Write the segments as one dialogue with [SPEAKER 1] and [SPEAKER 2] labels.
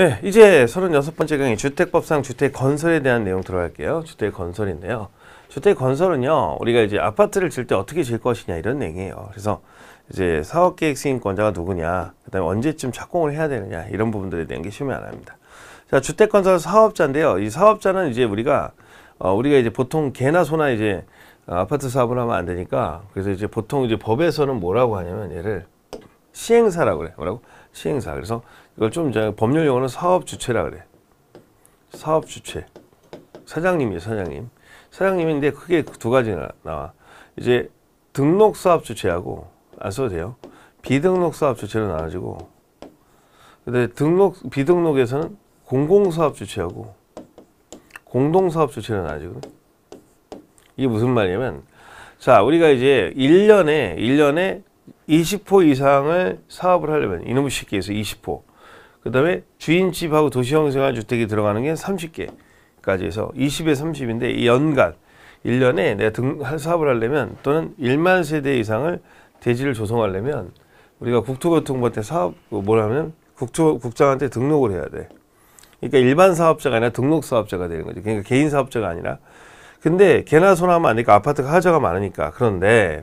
[SPEAKER 1] 네, 이제 36번째 강의 주택법상 주택 건설에 대한 내용 들어갈게요. 주택 건설인데요. 주택 건설은요, 우리가 이제 아파트를 질 때 어떻게 질 것이냐 이런 내용이에요. 그래서 이제 사업계획 승인권자가 누구냐, 그 다음에 언제쯤 착공을 해야 되느냐 이런 부분들에 대한 게 심의 면안 합니다. 자, 주택 건설 사업자인데요. 이 사업자는 이제 우리가 어, 우리가 이제 보통 개나 소나 이제 어, 아파트 사업을 하면 안 되니까 그래서 이제 보통 이제 법에서는 뭐라고 하냐면 얘를 시행사라고 그래. 뭐라고? 시행사. 그래서 이걸 좀 이제 법률 용어는 사업 주체라 그래. 사업 주체. 사장님이에요, 사장님. 사장님인데 크게 두 가지 나와. 이제 등록 사업 주체하고 안 써도 돼요. 비등록 사업 주체로 나눠지고 근데 등록 비등록에서는 공공 사업 주체하고 공동 사업 주체로 나눠지거 이게 무슨 말이냐면 자, 우리가 이제 1년에 1년에 20호 이상을 사업을 하려면 이놈의 쉽게 해서 20호 그 다음에 주인집하고 도시형생활주택이 들어가는 게 30개까지 해서 20에 30인데 연간 1년에 내가 등, 사업을 하려면 또는 1만 세대 이상을 대지를 조성하려면 우리가 국토교통부한테 사업 그 뭐라 하면 국토, 국장한테 등록을 해야 돼. 그러니까 일반 사업자가 아니라 등록 사업자가 되는 거죠. 그러니까 개인 사업자가 아니라. 근데 개나 소나 하면 안 되니까 아파트가 하자가 많으니까. 그런데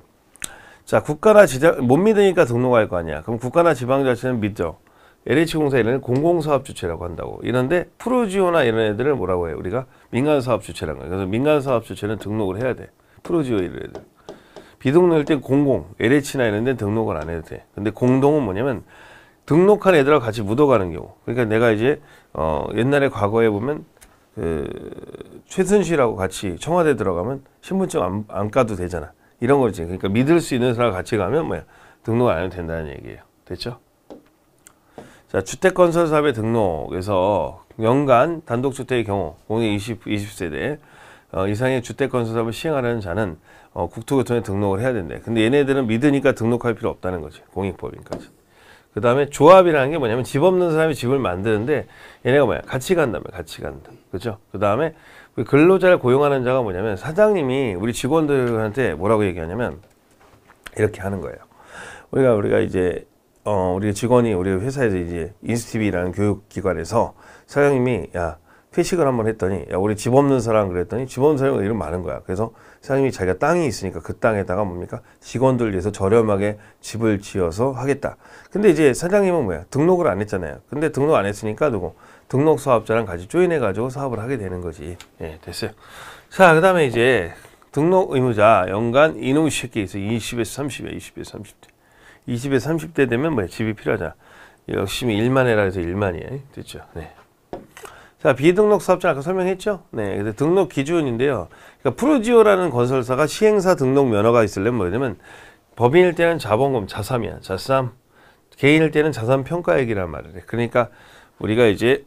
[SPEAKER 1] 자 국가나 지자 못 믿으니까 등록할 거 아니야. 그럼 국가나 지방자치는 믿죠. LH공사 이런 공공사업 주체라고 한다고. 이런데 프로지오나 이런 애들을 뭐라고 해요? 우리가 민간사업 주체라는 거예요. 그래서 민간사업 주체는 등록을 해야 돼. 프로지오 이런 애들. 비등록일 땐 공공, LH나 이런 데는 등록을 안 해도 돼. 근데 공동은 뭐냐면 등록한 애들하고 같이 묻어가는 경우. 그러니까 내가 이제 어 옛날에 과거에 보면 그 최순실하고 같이 청와대 들어가면 신분증 안, 안 까도 되잖아. 이런 거지. 그러니까 믿을 수 있는 사람 같이 가면 뭐야 등록 안 해도 된다는 얘기예요. 됐죠? 자, 주택건설사업의 등록에서 연간 단독주택의 경우 공인 20, 20세대 어, 이상의 주택건설사업을 시행하려는 자는 어, 국토교통에 등록을 해야 된대. 근데 얘네들은 믿으니까 등록할 필요 없다는 거지. 공익법인까지. 그 다음에 조합이라는 게 뭐냐면 집 없는 사람이 집을 만드는데 얘네가 뭐야? 같이 간다며. 같이 간다. 그죠? 그 다음에 근로자를 고용하는 자가 뭐냐면 사장님이 우리 직원들한테 뭐라고 얘기하냐면 이렇게 하는 거예요. 우리가 우리가 이제 어, 우리 직원이 우리 회사에서 이제 인스티비라는 교육기관에서 사장님이 야 회식을 한 번 했더니 야 우리 집 없는 사람 그랬더니 집 없는 사람이 이름 많은 거야. 그래서 사장님이 자기가 땅이 있으니까 그 땅에다가 뭡니까 직원들 위해서 저렴하게 집을 지어서 하겠다. 근데 이제 사장님은 뭐야 등록을 안 했잖아요. 근데 등록 안 했으니까 누구 등록 사업자랑 같이 조인해 가지고 사업을 하게 되는 거지. 예, 됐어요. 자, 그다음에 이제 등록 의무자 연간 이놈 새끼에서 20에서 3 0에 20에서 30대. 20에 30대 되면 뭐 집이 필요하잖 열심히 일만 해라 해서 일만이에요. 됐죠? 네. 자, 비등록 사업장 아까 설명했죠? 네. 근데 등록 기준인데요. 그러니까 프로지오라는 건설사가 시행사 등록 면허가 있으려면 뭐냐면 법인일 때는 자본금 자삼이야. 자삼. 개인일 때는 자산 평가액이란 말이에요 네. 그러니까 우리가 이제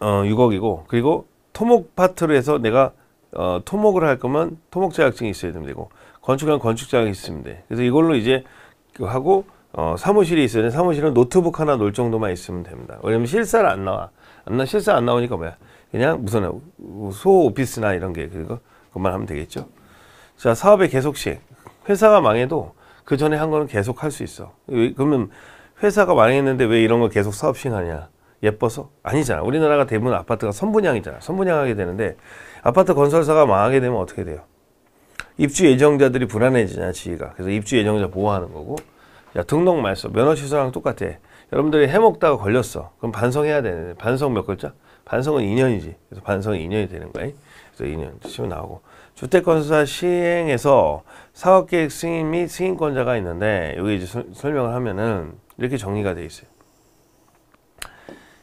[SPEAKER 1] 어 6억이고 그리고 토목 파트로 해서 내가 어 토목을 할 거면 토목 자격증이 있어야 되 되고 건축은 건축 자격이 있으면 돼. 그래서 이걸로 이제 하고 어, 사무실이 있으면 사무실은 노트북 하나 놓을 정도만 있으면 됩니다. 왜냐면 실사를 안 나와. 안 나, 실사 안 나오니까 뭐야. 그냥 무슨 소 오피스나 이런 게 그거, 그만 하면 되겠죠. 자, 사업의 계속식. 회사가 망해도 그 전에 한 거는 계속 할 수 있어. 왜, 그러면 회사가 망했는데 왜 이런 걸 계속 사업 시행하냐. 예뻐서? 아니잖아. 우리나라가 대부분 아파트가 선분양이잖아. 선분양하게 되는데 아파트 건설사가 망하게 되면 어떻게 돼요? 입주 예정자들이 불안해지냐 지위가 그래서 입주 예정자 보호하는 거고 야 등록 말소 면허 취소랑 똑같아 여러분들이 해먹다가 걸렸어 그럼 반성해야 되는데 반성 몇 글자? 반성은 2년이지 그래서 반성은 2년이 되는 거야 그래서 2년 치면 나오고 주택건설사 시행에서 사업계획 승인 및 승인권자가 있는데 여기 이제 설명을 하면은 이렇게 정리가 돼 있어요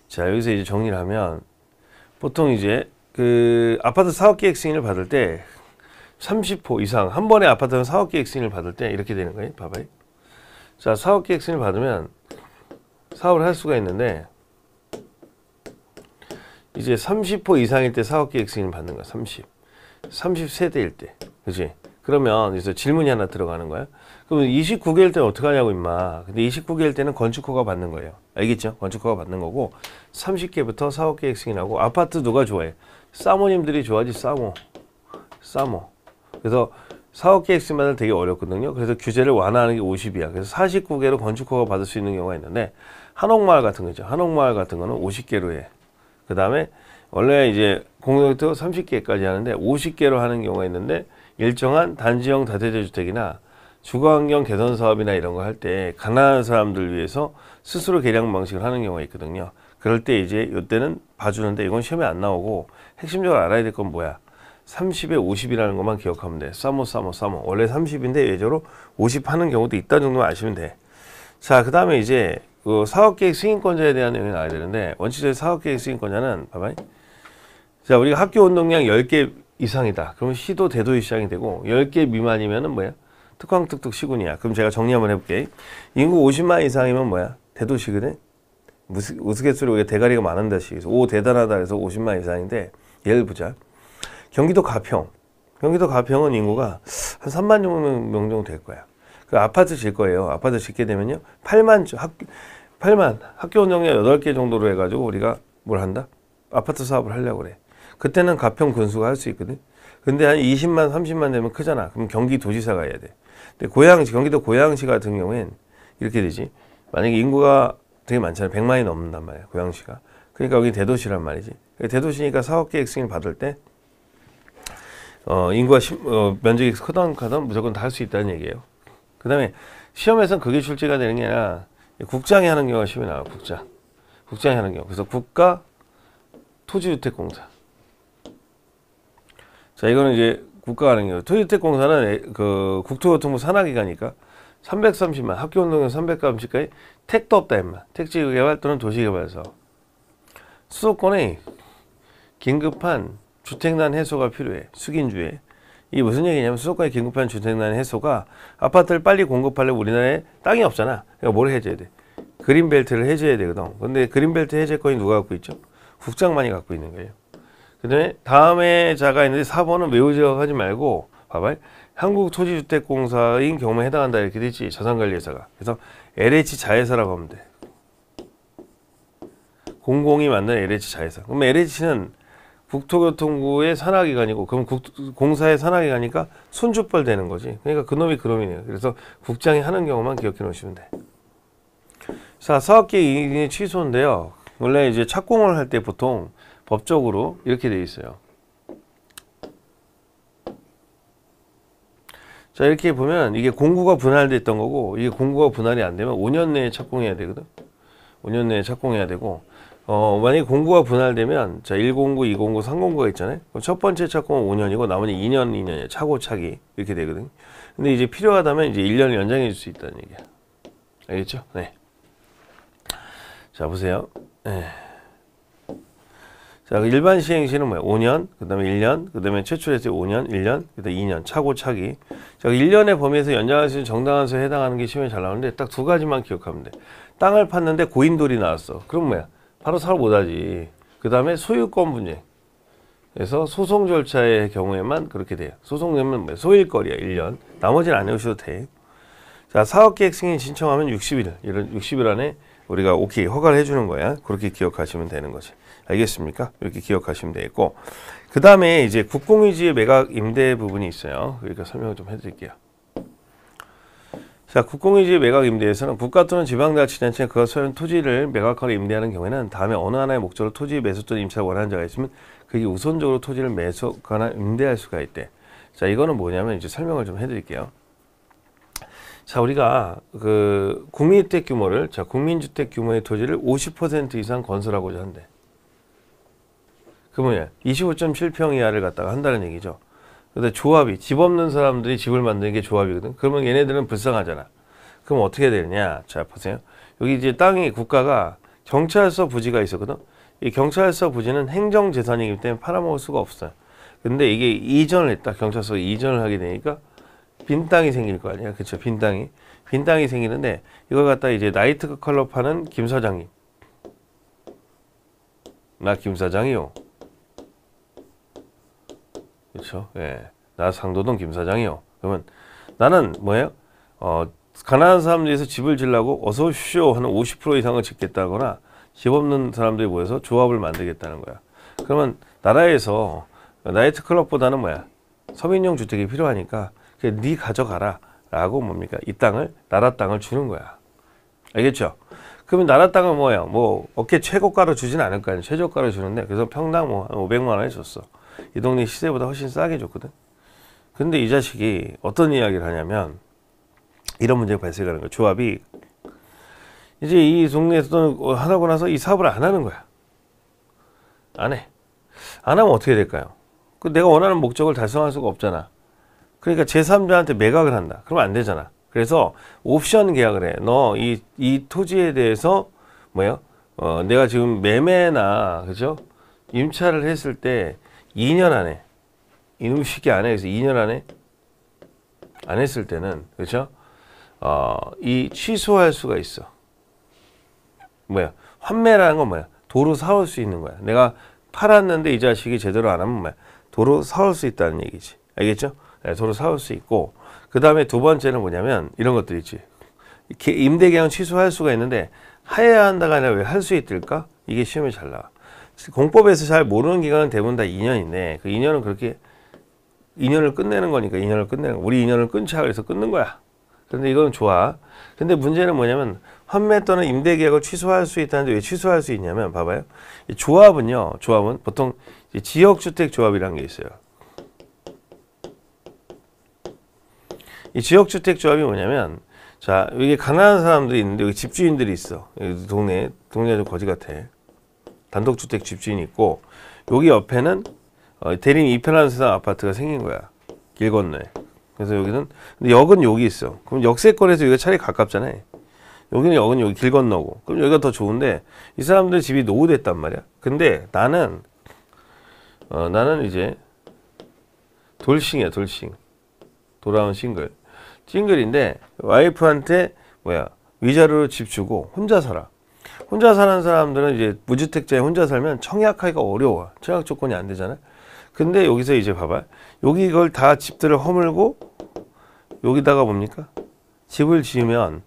[SPEAKER 1] 자 여기서 이제 정리를 하면 보통 이제 그 아파트 사업계획 승인을 받을 때 30호 이상 한 번에 아파트는 사업계획 승인을 받을 때 이렇게 되는 거예요. 봐봐요. 자, 사업계획 승인을 받으면 사업을 할 수가 있는데 이제 30호 이상일 때 사업계획 승인을 받는 거야. 30. 30세대일 때. 그지 그러면 이제 질문이 하나 들어가는 거야. 그러면 29개일 때는 어떻게 하냐고 임마. 근데 29개일 때는 건축허가 받는 거예요. 알겠죠? 건축허가 받는 거고 30개부터 사업계획 승인하고 아파트 누가 좋아해? 사모님들이 좋아하지. 사모. 사모. 그래서 사업 계획서만을 되게 어렵거든요. 그래서 규제를 완화하는 게 50이야. 그래서 49개로 건축허가 받을 수 있는 경우가 있는데 한옥마을 같은 거죠. 한옥마을 같은 거는 50개로 해. 그 다음에 원래 이제 공동도 30개까지 하는데 50개로 하는 경우가 있는데 일정한 단지형 다세대 주택이나 주거환경 개선 사업이나 이런 거 할 때 가난한 사람들 위해서 스스로 계량 방식을 하는 경우가 있거든요. 그럴 때 이제 이때는 봐주는데 이건 시험에 안 나오고 핵심적으로 알아야 될 건 뭐야? 30에 50이라는 것만 기억하면 돼. 싸모 싸모 싸모. 원래 30인데 예제로50 하는 경우도 있다 정도만 아시면 돼. 자, 그다음에 이제 그 사업계획 승인권자에 대한 내용이 나와야 되는데 원칙적인 사업계획 승인권자는 봐봐. 자, 우리가 학교 운동량 10개 이상이다. 그러면 시도 대도의 시장이 되고 10개 미만이면은 뭐야? 특광특특 시군이야. 그럼 제가 정리 한번 해볼게. 인구 50만 이상이면 뭐야? 대도시거든? 무스, 우스갯소리 우리가 대가리가 많은 데시 오, 대단하다. 그래서 50만 이상인데, 예를 보자. 경기도 가평. 경기도 가평은 인구가 한 3만 명 정도 될 거야. 그 아파트 질 거예요. 아파트 짓게 되면요. 8만 학 8만 학교 운영량 8개 정도로 해 가지고 우리가 뭘 한다? 아파트 사업을 하려고 그래. 그때는 가평 군수가 할 수 있거든. 근데 한 20만, 30만 되면 크잖아. 그럼 경기 도지사가 해야 돼. 근데 고양시, 경기도 고양시 같은 경우엔 이렇게 되지. 만약에 인구가 되게 많잖아. 100만이 넘는단 말이야. 고양시가. 그러니까 여기 대도시란 말이지. 대도시니까 사업 계획 승인 받을 때 어, 인구가 시, 어, 면적이 크던 가든 무조건 다 할 수 있다는 얘기예요. 그 다음에 시험에서는 그게 출제가 되는 게 아니라 국장이 하는 경우가 시험에 나와요. 국장. 국장이 하는 경우. 그래서 국가 토지주택공사. 자, 이거는 이제 국가가 하는 경우. 토지주택공사는 그 국토교통부 산하기관이니까 330만, 학교운동용 330까지 택도 없다, 임마. 택지개발 또는 도시개발서. 수도권의 긴급한 주택난 해소가 필요해. 숙인주에. 이게 무슨 얘기냐면 수도권의 긴급한 주택난 해소가 아파트를 빨리 공급하려면 우리나라에 땅이 없잖아. 그러니까 뭘 해줘야 돼? 그린벨트를 해줘야 되거든. 근데 그린벨트 해제권이 누가 갖고 있죠? 국장만이 갖고 있는 거예요. 그 다음에 다음에 자가 있는데 4번은 매우 지각하지 말고 봐봐요. 한국토지주택공사인 경우에 해당한다 이렇게 되지 자산관리회사가. 그래서 LH 자회사라고 하면 돼. 공공이 만든 LH 자회사. 그럼 LH는 국토교통부의 산하기관이고 그럼 국, 공사의 산하기관이니까 손주벌 되는 거지. 그러니까 그놈이 그놈이네요. 그래서 국장이 하는 경우만 기억해 놓으시면 돼. 자, 사업계획이 취소인데요. 원래 이제 착공을 할 때 보통 법적으로 이렇게 돼 있어요. 자 이렇게 보면 이게 공구가 분할됐던 거고 이게 공구가 분할이 안 되면 5년 내에 착공해야 되거든 5년 내에 착공해야 되고 어, 만약에 공구가 분할되면 자 109, 209, 309가 있잖아요. 첫 번째 착공은 5년이고 나머지 2년, 2년이에요. 차고차기 이렇게 되거든요. 근데 이제 필요하다면 이제 1년 연장해 줄 수 있다는 얘기야. 알겠죠? 네. 자 보세요. 네. 자 그 일반 시행시는 뭐야? 5년, 그 다음에 1년, 그 다음에 최초로 했을 때 5년, 1년, 그 다음에 2년 차고차기. 자 1년의 범위에서 연장할 수 있는 정당한 수에 해당하는 게 시험에 잘 나오는데 딱 두 가지만 기억하면 돼. 땅을 팠는데 고인돌이 나왔어. 그럼 뭐야? 바로 사업 못하지. 그 다음에 소유권 분쟁. 그래서 소송 절차의 경우에만 그렇게 돼요. 소송되면 소일거리야 1년. 나머지는 안 해오셔도 돼. 자 사업계획 승인 신청하면 60일. 이런 60일 안에 우리가 오케이 허가를 해주는 거야. 그렇게 기억하시면 되는 거지. 알겠습니까? 이렇게 기억하시면 되겠고 그 다음에 이제 국공유지의 매각 임대 부분이 있어요. 그러니까 설명을 좀 해드릴게요. 자, 국공유지 매각 임대에서는 국가 또는 지방자치단체가 그가 소유 토지를 매각하러 임대하는 경우에는 다음에 어느 하나의 목적으로 토지 매수 또는 임차를 원하는 자가 있으면 그게 우선적으로 토지를 매수하거나 임대할 수가 있대. 자, 이거는 뭐냐면 이제 설명을 좀 해드릴게요. 자, 우리가 그 국민주택 규모를 자, 국민주택 규모의 토지를 50% 이상 건설하고자 한대. 그 뭐냐? 25.7평 이하를 갖다가 한다는 얘기죠. 근데 조합이 집 없는 사람들이 집을 만드는 게 조합이거든. 그러면 얘네들은 불쌍하잖아. 그럼 어떻게 되느냐? 자 보세요. 여기 이제 땅이 국가가 경찰서 부지가 있었거든. 이 경찰서 부지는 행정 재산이기 때문에 팔아먹을 수가 없어요. 근데 이게 이전을 했다. 경찰서 이전을 하게 되니까 빈 땅이 생길 거 아니야. 그렇죠? 빈 땅이. 빈 땅이 생기는데 이걸 갖다 이제 나이트 컬러 파는 김 사장님. 나 김 사장이요. 그렇죠? 예. 나 상도동 김 사장이요. 그러면 나는 뭐예요? 어, 가난한 사람들에서 집을 질라고 어서 오십시오 하는 50% 이상을 짓겠다거나 집 없는 사람들이 모여서 조합을 만들겠다는 거야. 그러면 나라에서 나이트클럽보다는 뭐야? 서민용 주택이 필요하니까 네 가져가라 라고 뭡니까? 이 땅을 나라 땅을 주는 거야. 알겠죠? 그러면 나라 땅은 뭐예요? 뭐 어깨 최고가로 주진 않을 거 아니에요. 최저가로 주는데 그래서 평당 뭐한 500만 원에 줬어. 이 동네 시세보다 훨씬 싸게 줬거든. 근데 이 자식이 어떤 이야기를 하냐면 이런 문제가 발생하는 거야. 조합이 이제 이 동네에서 하다고 나서 이 사업을 안 하는 거야. 안 해. 안 하면 어떻게 될까요? 그 내가 원하는 목적을 달성할 수가 없잖아. 그러니까 제3자한테 매각을 한다. 그러면 안 되잖아. 그래서 옵션 계약을 해. 너 이 이 토지에 대해서 뭐예요? 어, 내가 지금 매매나 그죠? 임차를 했을 때 2년 안에 이놈이 쉽게 안 해서 2년 안에 안 했을 때는 그렇죠? 어, 이 취소할 수가 있어. 뭐야? 환매라는 건 뭐야? 도로 사올 수 있는 거야. 내가 팔았는데 이 자식이 제대로 안 하면 뭐야? 도로 사올 수 있다는 얘기지. 알겠죠? 네, 도로 사올 수 있고 그 다음에 두 번째는 뭐냐면 이런 것들 있지. 임대계약 취소할 수가 있는데 하야 한다가 아니라 왜 할 수 있을까? 이게 시험에 잘 나와. 공법에서 잘 모르는 기간은 대부분 다 2년인데 그 2년은 그렇게 2년을 끝내는 거니까 2년을 끝내는 거. 우리 2년을 끊자 그래서 끊는 거야. 근데 이건 좋아. 근데 문제는 뭐냐면 환매 또는 임대 계약을 취소할 수 있다는데 왜 취소할 수 있냐면 봐봐요. 조합은요. 조합은 보통 지역 주택 조합이라는 게 있어요. 이 지역 주택 조합이 뭐냐면 자, 여기 가난한 사람들이 있는데 여기 집주인들이 있어. 여기 동네 동네가 좀 거지 같아. 단독주택 집주인이 있고 여기 옆에는 어, 대림 이편한 세상 아파트가 생긴 거야 길 건너에 그래서 여기는 근데 역은 여기 있어 그럼 역세권에서 여기가 차라리 가깝잖아요 여기는 역은 여기 길 건너고 그럼 여기가 더 좋은데 이 사람들 집이 노후됐단 말이야 근데 나는 어, 나는 이제 돌싱이야 돌싱 돌아온 싱글 싱글인데 와이프한테 뭐야 위자료로 집 주고 혼자 살아 혼자 사는 사람들은 이제 무주택자에 혼자 살면 청약하기가 어려워. 청약 조건이 안 되잖아. 근데 여기서 이제 봐봐. 여기 이걸 다 집들을 허물고 여기다가 뭡니까? 집을 지으면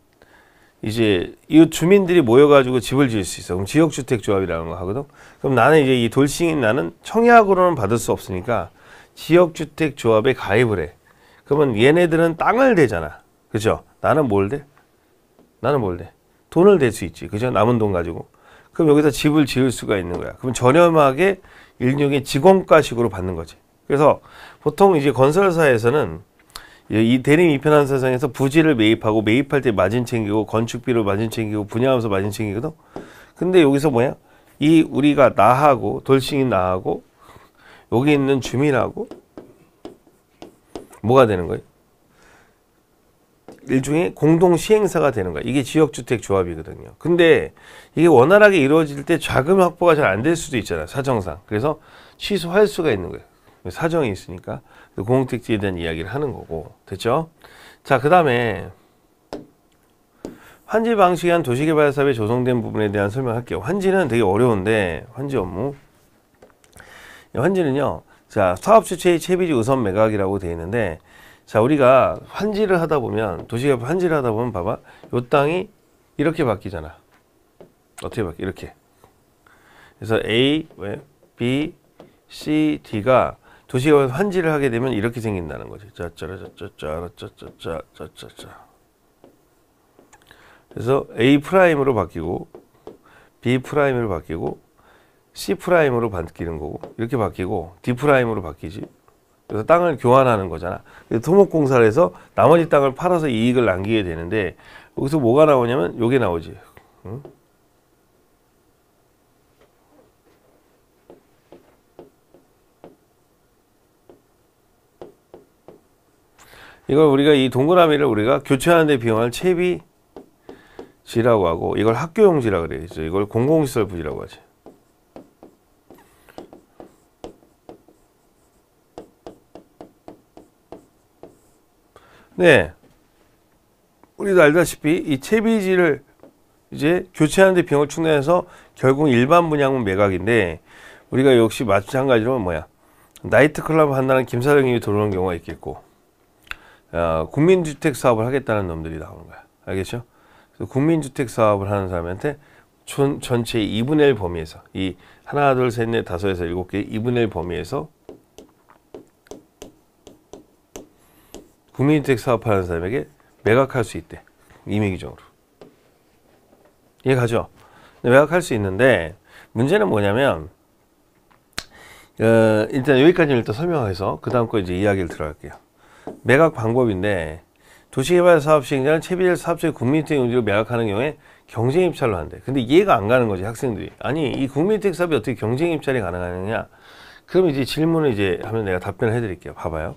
[SPEAKER 1] 이제 이 주민들이 모여가지고 집을 지을 수 있어. 그럼 지역주택조합이라는 거 하거든. 그럼 나는 이제 이 돌싱인 나는 청약으로는 받을 수 없으니까 지역주택조합에 가입을 해. 그러면 얘네들은 땅을 대잖아. 그죠? 나는 뭘 대? 나는 뭘 대? 돈을 댈 수 있지. 그죠? 남은 돈 가지고. 그럼 여기서 집을 지을 수가 있는 거야. 그럼 저렴하게 일종의 직원가식으로 받는 거지. 그래서 보통 이제 건설사에서는 예, 이 대림 이편한 세상에서 부지를 매입하고 매입할 때 마진 챙기고 건축비로 마진 챙기고 분양하면서 마진 챙기거든. 근데 여기서 뭐야? 이 우리가 나하고 돌싱이 나하고 여기 있는 주민하고 뭐가 되는 거예요? 일종의 공동 시행사가 되는 거야. 이게 지역주택 조합이거든요. 근데 이게 원활하게 이루어질 때 자금 확보가 잘 안 될 수도 있잖아. 사정상. 그래서 취소할 수가 있는 거예요. 사정이 있으니까 그 공공택지에 대한 이야기를 하는 거고. 됐죠? 자, 그 다음에 환지 방식에 한 도시개발 사업에 조성된 부분에 대한 설명할게요. 환지는 되게 어려운데 환지 업무. 예, 환지는요. 자, 사업 주체의 채비지 우선 매각이라고 되어 있는데 자 우리가 환지를 하다 보면 도시개발 환지를 하다 보면 봐봐 요 땅이 이렇게 바뀌잖아 어떻게 바뀌 이렇게 그래서 A B C D가 도시개발 환지를 하게 되면 이렇게 생긴다는 거지 짜짜라짜짜짜라짜짜짜짜짜 그래서 A 프라임으로 바뀌고 B 프라임으로 바뀌고 C 프라임으로 바뀌는 거고 이렇게 바뀌고 D 프라임으로 바뀌지 그래서 땅을 교환하는 거잖아. 토목공사를 해서 나머지 땅을 팔아서 이익을 남기게 되는데 여기서 뭐가 나오냐면 요게 나오지. 응? 이걸 우리가 이 동그라미를 우리가 교체하는 데 비용할 채비지라고 하고 이걸 학교용지라 그래요. 이걸 공공시설 부지라고 하지. 네. 우리도 알다시피 이 채비지를 이제 교체하는데 비용을 충당해서 결국 일반 분양은 매각인데 우리가 역시 마찬가지로 뭐야 나이트클럽 한다는 김 사장님이 들어오는 경우가 있겠고 어, 국민주택 사업을 하겠다는 놈들이 나오는 거야 알겠죠? 국민주택 사업을 하는 사람한테 전, 전체 2분의 1 범위에서 이 하나 둘셋넷 다섯에서 일곱 개 2분의 1 범위에서 국민주택 사업하는 사람에게 매각할 수 있대. 임의 규정으로. 이해가죠? 매각할 수 있는데 문제는 뭐냐면 어, 일단 여기까지 일단 설명해서 그 다음 거 이제 이야기를 들어갈게요. 매각 방법인데 도시개발 사업 시행자는 채비될 사업주의 국민주택 용지로 매각하는 경우에 경쟁 입찰로 한대. 근데 이해가 안 가는 거지 학생들이. 아니 이 국민주택 사업이 어떻게 경쟁 입찰이 가능하느냐? 그럼 이제 질문을 이제 하면 내가 답변을 해드릴게요. 봐봐요.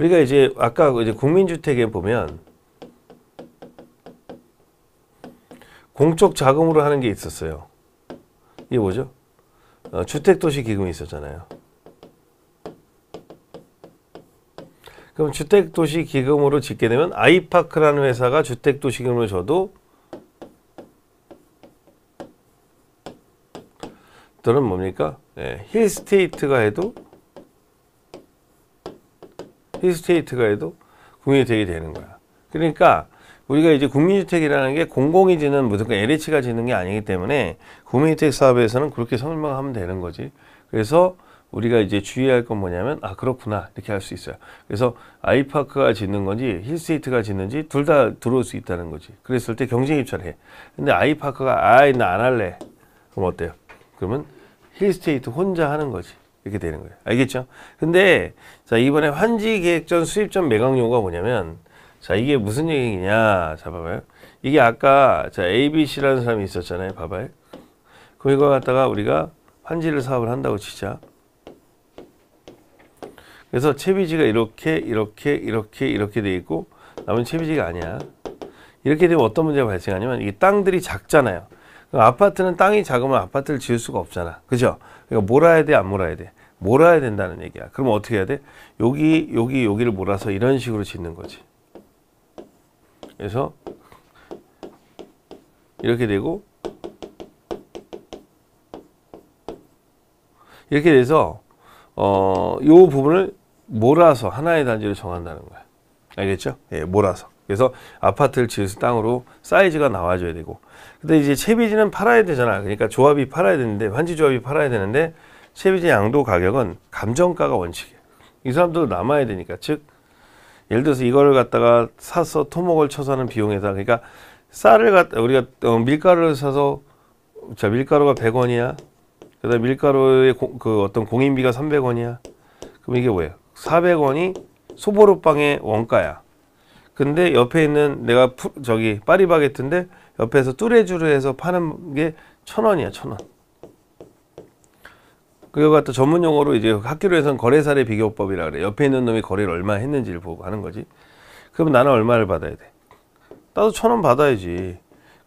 [SPEAKER 1] 우리가 이제 아까 이제 국민주택에 보면 공적 자금으로 하는 게 있었어요. 이게 뭐죠? 어, 주택도시기금이 있었잖아요. 그럼 주택도시기금으로 짓게 되면 아이파크라는 회사가 주택도시기금을 줘도 또는 뭡니까? 예, 힐스테이트가 해도 힐스테이트가 해도 국민주택이 되는 거야. 그러니까 우리가 이제 국민주택이라는 게 공공이 지는 무조건 LH가 지는 게 아니기 때문에 국민주택 사업에서는 그렇게 설명하면 되는 거지. 그래서 우리가 이제 주의할 건 뭐냐면 아 그렇구나 이렇게 할 수 있어요. 그래서 아이파크가 짓는 건지 힐스테이트가 짓는지 둘 다 들어올 수 있다는 거지. 그랬을 때 경쟁 입찰을 해. 근데 아이파크가 아이 나안 할래. 그럼 어때요? 그러면 힐스테이트 혼자 하는 거지. 이렇게 되는 거예요. 알겠죠? 근데 자 이번에 환지 계획전 수입전 매각 용어가 뭐냐면 자 이게 무슨 얘기냐 자 봐봐요. 이게 아까 자 ABC라는 사람이 있었잖아요. 봐봐요. 그럼 이거 갖다가 우리가 환지를 사업을 한다고 치자. 그래서 채비지가 이렇게 이렇게 이렇게 이렇게 돼 있고 남은 채비지가 아니야. 이렇게 되면 어떤 문제가 발생하냐면 이 땅들이 작잖아요. 아파트는 땅이 작으면 아파트를 지을 수가 없잖아. 그죠? 그러니까 몰아야 돼, 안 몰아야 돼? 몰아야 된다는 얘기야. 그럼 어떻게 해야 돼? 여기, 여기, 여기를 몰아서 이런 식으로 짓는 거지. 그래서 이렇게 되고 이렇게 돼서 어, 요 부분을 몰아서 하나의 단지로 정한다는 거야. 알겠죠? 예, 몰아서. 그래서 아파트를 지을 땅으로 사이즈가 나와줘야 되고 근데 이제 채비지는 팔아야 되잖아 그러니까 조합이 팔아야 되는데 환지 조합이 팔아야 되는데 채비지 양도 가격은 감정가가 원칙이에요 이 사람도 남아야 되니까 즉 예를 들어서 이거를 갖다가 사서 토목을 쳐서 하는 비용에다 그러니까 쌀을 갖다 우리가 어, 밀가루를 사서 자 밀가루가 100원이야 그다음 밀가루의 고, 그 어떤 공인비가 300원이야 그럼 이게 뭐예요 400원이 소보루빵의 원가야 근데 옆에 있는 내가 푸, 저기 파리바게트인데 옆에서 뚜레쥬르 해서 파는 게 천 원이야 천 원. 그거 갖다 전문 용어로 이제 학교로해서 거래사례 비교법이라 그래. 옆에 있는 놈이 거래를 얼마 했는지를 보고 하는 거지. 그럼 나는 얼마를 받아야 돼? 나도 천 원 받아야지.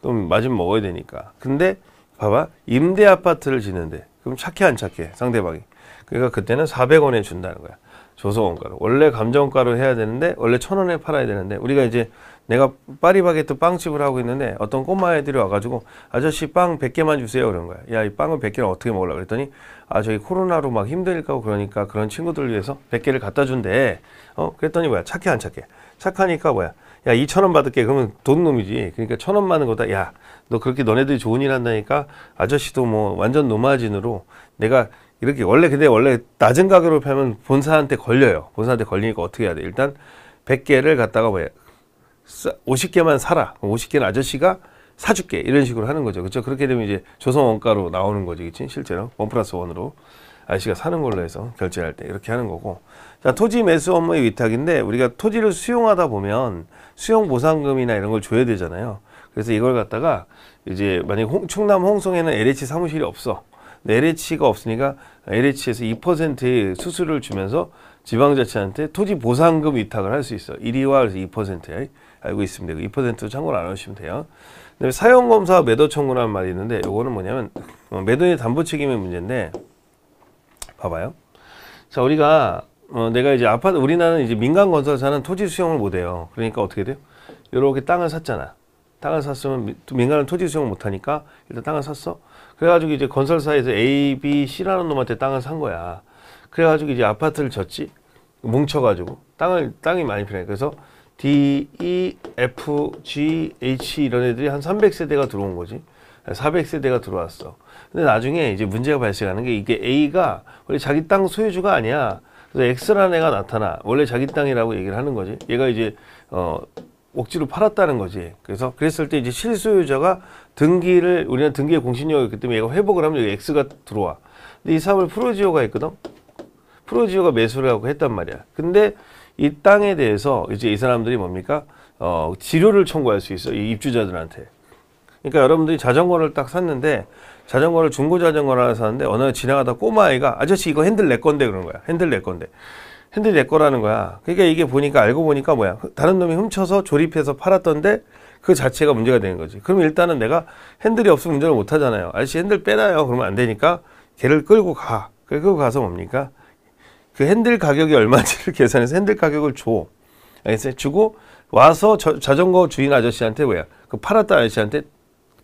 [SPEAKER 1] 그럼 맞으면 먹어야 되니까. 근데 봐봐 임대 아파트를 짓는데 그럼 착해 안 착해 상대방이. 그러니까 그때는 400원에 준다는 거야. 조소원가로 원래 감정가로 해야 되는데 원래 천 원에 팔아야 되는데 우리가 이제 내가 파리바게트 빵집을 하고 있는데 어떤 꼬마 애들이 와가지고 아저씨 빵 100개만 주세요 그런 거야 야 이 빵을 100개를 어떻게 먹으려고 그랬더니 아 저기 코로나로 막힘들니까 그러니까 그런 친구들 위해서 100개를 갖다 준대 어 그랬더니 뭐야 착해 안 착해 착하니까 뭐야 야 2천 원 받을게 그러면 돈 놈이지 그러니까 천 원 많은 거다 야 너 그렇게 너네들이 좋은 일 한다니까 아저씨도 뭐 완전 노마진으로 내가 이렇게 원래 근데 원래 낮은 가격으로 팔면 본사한테 걸려요. 본사한테 걸리니까 어떻게 해야 돼? 일단 100개를 갖다가 뭐 50개만 사라. 50개는 아저씨가 사줄게. 이런 식으로 하는 거죠. 그렇죠? 그렇게 되면 이제 조성 원가로 나오는 거지 그치? 실제로. 원 플러스 원으로. 아저씨가 사는 걸로 해서 결제할 때 이렇게 하는 거고. 자, 토지 매수 업무의 위탁인데 우리가 토지를 수용하다 보면 수용 보상금이나 이런 걸 줘야 되잖아요. 그래서 이걸 갖다가 이제 만약에 홍, 충남 홍성에는 LH 사무실이 없어. LH가 없으니까 LH에서 2%의 수수료를 주면서 지방자치한테 토지 보상금 위탁을 할 수 있어. 1위와 2%에 알고 있습니다. 2% 그 참고를 안 하시면 돼요. 그다음에 사용검사 매도 청구라는 말이 있는데 요거는 뭐냐면 어, 매도의 담보 책임의 문제인데 봐봐요. 자 우리가 어, 내가 이제 아파트 우리나라는 이제 민간 건설사는 토지 수용을 못 해요. 그러니까 어떻게 돼요? 요렇게 땅을 샀잖아. 땅을 샀으면 민간은 토지 수용을 못 하니까 일단 땅을 샀어. 그래가지고 이제 건설사에서 A, B, C라는 놈한테 땅을 산 거야. 그래가지고 이제 아파트를 졌지. 뭉쳐가지고 땅을 땅이 많이 필요해. 그래서 D, E, F, G, H 이런 애들이 한 300세대가 들어온 거지. 400세대가 들어왔어. 근데 나중에 이제 문제가 발생하는 게 이게 A가 원래 자기 땅 소유주가 아니야. 그래서 X라는 애가 나타나. 원래 자기 땅이라고 얘기를 하는 거지. 얘가 이제 어 억지로 팔았다는 거지. 그래서 그랬을 때 이제 실소유자가 등기를 우리는 등기의 공신력이 있기 때문에 얘가 회복을 하면 여기 X가 들어와. 근데 이 사업을 프로지오가 했거든 프로지오가 매수를 하고 했단 말이야. 근데 이 땅에 대해서 이제 이 사람들이 뭡니까? 어, 지료를 청구할 수 있어. 이 입주자들한테. 그러니까 여러분들이 자전거를 딱 샀는데 자전거를 중고 자전거를 하나 샀는데 어느 날 지나가다 꼬마 아이가 아저씨 이거 핸들 내 건데 그런 거야. 핸들 내 건데. 핸들내 거라는 거야. 그러니까 이게 보니까 알고 보니까 뭐야. 다른 놈이 훔쳐서 조립해서 팔았던데 그 자체가 문제가 되는 거지. 그럼 일단은 내가 핸들이 없으면 운전을 못 하잖아요. 아저씨 핸들 빼놔요. 그러면 안 되니까 걔를 끌고 가. 끌고 가서 뭡니까? 그 핸들 가격이 얼마인지를 계산해서 핸들 가격을 줘. 알겠어요? 주고 와서 저, 자전거 주인 아저씨한테 뭐야? 그팔았다 아저씨한테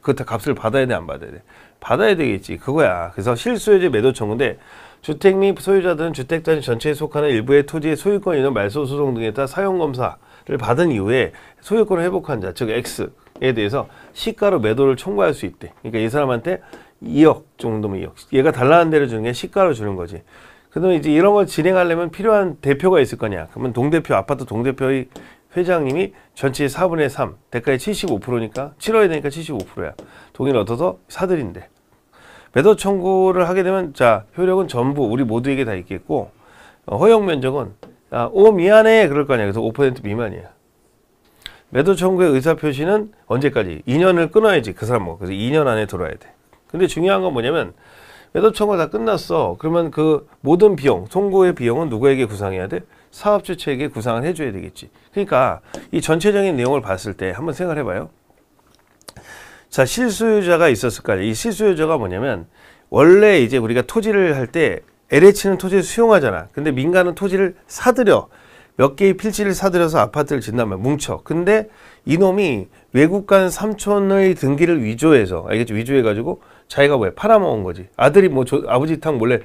[SPEAKER 1] 그거 다 값을 받아야 돼 안 받아야 돼? 받아야 되겠지 그거야. 그래서 실소유주 매도 청구인데 주택 및 소유자들은 주택 단위 전체에 속하는 일부의 토지의 소유권 이나 말소 소송 등에 따라 사용 검사를 받은 이후에 소유권을 회복한 자, 즉 X에 대해서 시가로 매도를 청구할 수 있대. 그러니까 이 사람한테 2억 정도면 2억. 얘가 달라는 대로 주는 게 시가로 주는 거지. 그다음에 이제 이런 걸 진행하려면 필요한 대표가 있을 거냐. 그러면 동대표, 아파트 동대표의 회장님이 전체 의 4분의 3, 대가의 75%니까 7러이 되니까 75%야. 동의를 얻어서 사들인데. 매도 청구를 하게 되면 자 효력은 전부 우리 모두에게 다 있겠고 어, 허용 면적은 아, 오 미안해 그럴 거 아니야. 그래서 5% 미만이야. 매도 청구의 의사표시는 언제까지? 2년을 끊어야지 그 사람 뭐. 그래서 2년 안에 들어야 와 돼. 근데 중요한 건 뭐냐면 매도 청구가 다 끝났어. 그러면 그 모든 비용, 송고의 비용은 누구에게 구상해야 돼? 사업주 체에게 구상을 해줘야 되겠지. 그러니까 이 전체적인 내용을 봤을 때 한번 생각해 을 봐요. 자, 실수요자가 있었을 거아니에요이 실수요자가 뭐냐면 원래 이제 우리가 토지를 할 때 LH는 토지를 수용하잖아. 근데 민간은 토지를 사들여. 몇 개의 필지를 사들여서 아파트를 짓나면 뭉쳐. 근데 이놈이 외국 간 삼촌의 등기를 위조해서 알겠지? 아, 위조해가지고 자기가 왜 팔아먹은 거지. 아들이 뭐 조, 아버지 탕 몰래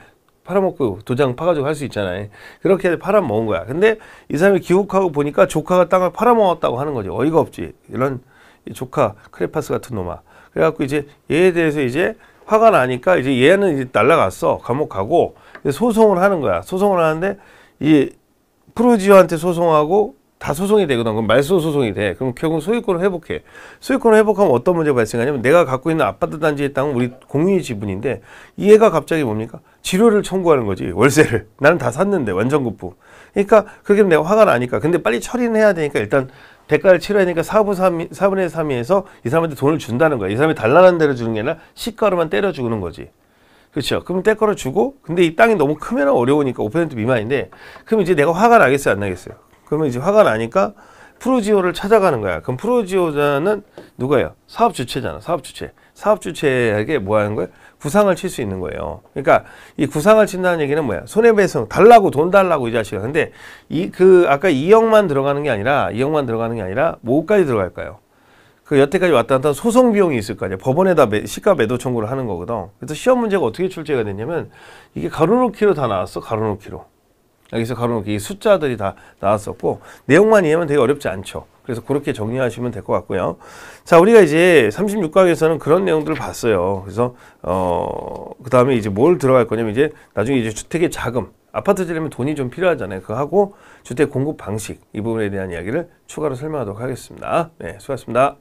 [SPEAKER 1] 팔아먹고 도장 파가지고 할 수 있잖아요. 그렇게 팔아먹은 거야. 근데 이 사람이 귀국하고 보니까 조카가 땅을 팔아먹었다고 하는 거지. 어이가 없지. 이런 조카 크레파스 같은 놈아. 그래갖고 이제 얘에 대해서 이제 화가 나니까 이제 얘는 이제 날라갔어. 감옥 가고 소송을 하는 거야. 소송을 하는데 이 프로지오한테 소송하고 다 소송이 되거든. 그럼 말소 소송이 돼. 그럼 결국 소유권을 회복해. 소유권을 회복하면 어떤 문제가 발생하냐면 내가 갖고 있는 아파트 단지의 땅은 우리 공유의 지분인데 이 애가 갑자기 뭡니까? 지료를 청구하는 거지. 월세를. 나는 다 샀는데 완전급부. 그러니까 그게 내가 화가 나니까. 근데 빨리 처리는 해야 되니까 일단 대가를 치러야니까 4분 의 3, 4분의 3에서 이 사람한테 돈을 준다는 거야. 이 사람이 달라는 대로 주는 게 아니라 시가로만 때려 주는 거지. 그렇죠. 그럼 때거를 주고 근데 이 땅이 너무 크면 어려우니까 5% 미만인데 그럼 이제 내가 화가 나겠어요? 안 나겠어요? 그러면 이제 화가 나니까 프로지오를 찾아가는 거야. 그럼 프로지오자는 누가예요? 사업 주체잖아. 사업 주체. 사업 주체에게 뭐 하는 거예요? 구상을 칠 수 있는 거예요. 그러니까 이 구상을 친다는 얘기는 뭐야? 손해배송 달라고 돈 달라고 이 자식아. 근데 이 그 아까 2억만 들어가는 게 아니라 2억만 들어가는 게 아니라 뭐까지 들어갈까요? 그 여태까지 왔다 갔다 소송 비용이 있을 거 아니야. 법원에다 매, 시가 매도 청구를 하는 거거든. 그래서 시험 문제가 어떻게 출제가 됐냐면 이게 가로놓기로 다 나왔어. 가로놓기로. 여기서 가로놓기 숫자들이 다 나왔었고 내용만 이해하면 되게 어렵지 않죠. 그래서 그렇게 정리하시면 될 것 같고요. 자, 우리가 이제 36강에서는 그런 내용들을 봤어요. 그래서 어, 그다음에 이제 뭘 들어갈 거냐면 이제 나중에 이제 주택의 자금, 아파트 지려면 돈이 좀 필요하잖아요. 그거 하고 주택 공급 방식 이 부분에 대한 이야기를 추가로 설명하도록 하겠습니다. 네, 수고하셨습니다.